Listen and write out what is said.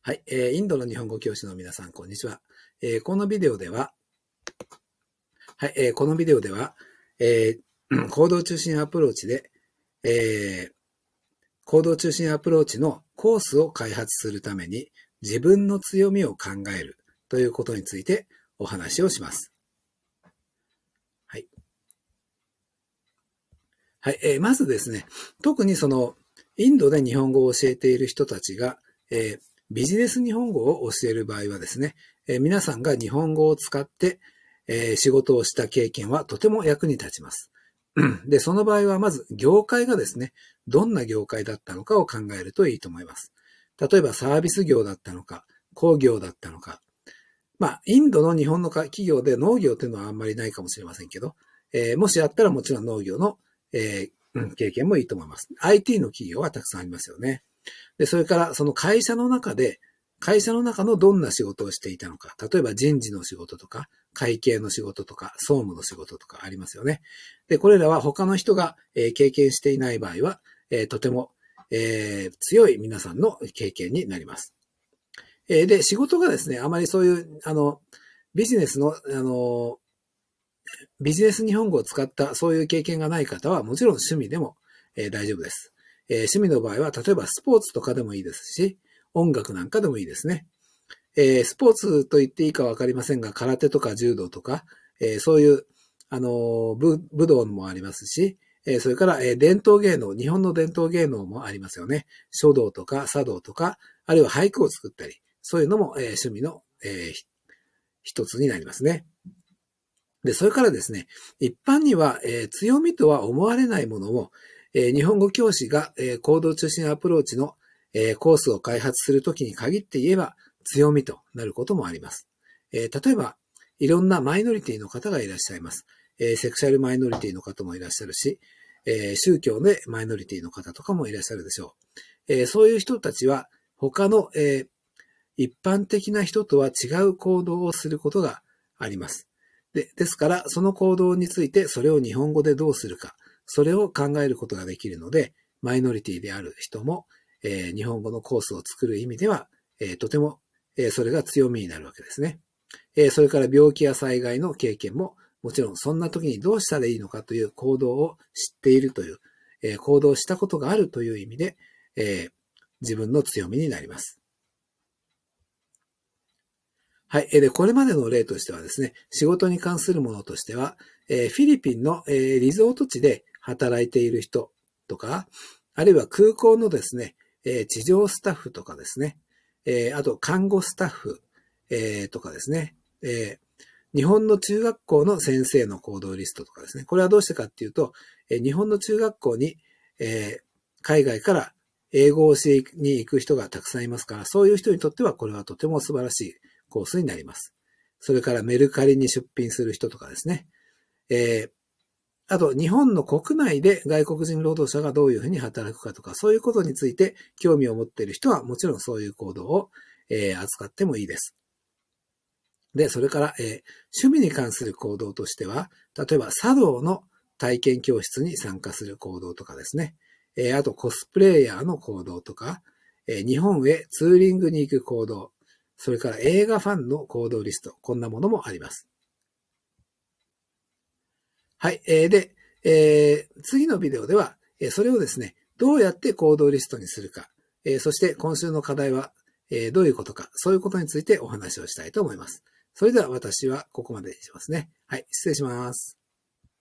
はい、えー、インドの日本語教師の皆さん、こんにちは。えー、このビデオでは、はい、えー、このビデオでは、えー、行動中心アプローチで、えー、行動中心アプローチのコースを開発するために自分の強みを考えるということについてお話をします。はい。はい、えー、まずですね、特にその、インドで日本語を教えている人たちが、えー、ビジネス日本語を教える場合はですね、え皆さんが日本語を使って、え仕事をした経験はとても役に立ちます。で、その場合はまず業界がですね、どんな業界だったのかを考えるといいと思います。例えばサービス業だったのか、工業だったのか。まあ、インドの日本の企業で農業っていうのはあんまりないかもしれませんけど、えー、もしあったらもちろん農業の、えー、経験もいいと思います。IT の企業はたくさんありますよね。で、それからその会社の中で、会社の中のどんな仕事をしていたのか。例えば人事の仕事とか、会計の仕事とか、総務の仕事とかありますよね。で、これらは他の人が、え経験していない場合は、えとても、え強い皆さんの経験になります。えで、仕事がですね、あまりそういう、あの、ビジネスの、あの、ビジネス日本語を使ったそういう経験がない方は、もちろん趣味でも、え大丈夫です。えー、趣味の場合は、例えばスポーツとかでもいいですし、音楽なんかでもいいですね。えー、スポーツと言っていいかわかりませんが、空手とか柔道とか、えー、そういう、あの武、武道もありますし、えそれから、え伝統芸能、日本の伝統芸能もありますよね。書道とか茶道とか、あるいは俳句を作ったり、そういうのも、え趣味の、え一つになりますね。で、それからですね、一般には、え強みとは思われないものを、え日本語教師が、え行動中心アプローチの、えコースを開発するときに限って言えば強みとなることもあります。え例えば、いろんなマイノリティの方がいらっしゃいます。えセクシャルマイノリティの方もいらっしゃるし、え宗教でマイノリティの方とかもいらっしゃるでしょう。えそういう人たちは他の、え一般的な人とは違う行動をすることがあります。でですから、その行動についてそれを日本語でどうするか、それを考えることができるので、マイノリティである人も、えー、日本語のコースを作る意味では、えー、とても、えー、それが強みになるわけですね。えそれから病気や災害の経験も、もちろんそんな時にどうしたらいいのかという行動を知っているという、え行動したことがあるという意味で、え自分の強みになります。はい。で、これまでの例としてはですね、仕事に関するものとしては、えフィリピンの、えリゾート地で、働いている人とか、あるいは空港のですね、えー、地上スタッフとかですね、えー、あと看護スタッフ、えー、とかですね、え日本の中学校の先生の行動リストとかですね。これはどうしてかっていうと、え日本の中学校に、え海外から英語を教えに行く人がたくさんいますから、そういう人にとってはこれはとても素晴らしいコースになります。それからメルカリに出品する人とかですね。えー、あと、日本の国内で外国人労働者がどういうふうに働くかとか、そういうことについて興味を持っている人は、もちろんそういう行動を、えー、扱ってもいいです。で、それから、えー、趣味に関する行動としては、例えば茶道の体験教室に参加する行動とかですね。えー、あと、コスプレイヤーの行動とか、え日本へツーリングに行く行動、それから映画ファンの行動リスト、こんなものもあります。はい。えー、で、えー、次のビデオでは、えそれをですね、どうやって行動リストにするか、えそして今週の課題は、えどういうことか、そういうことについてお話をしたいと思います。それでは私はここまでにしますね。はい。失礼します。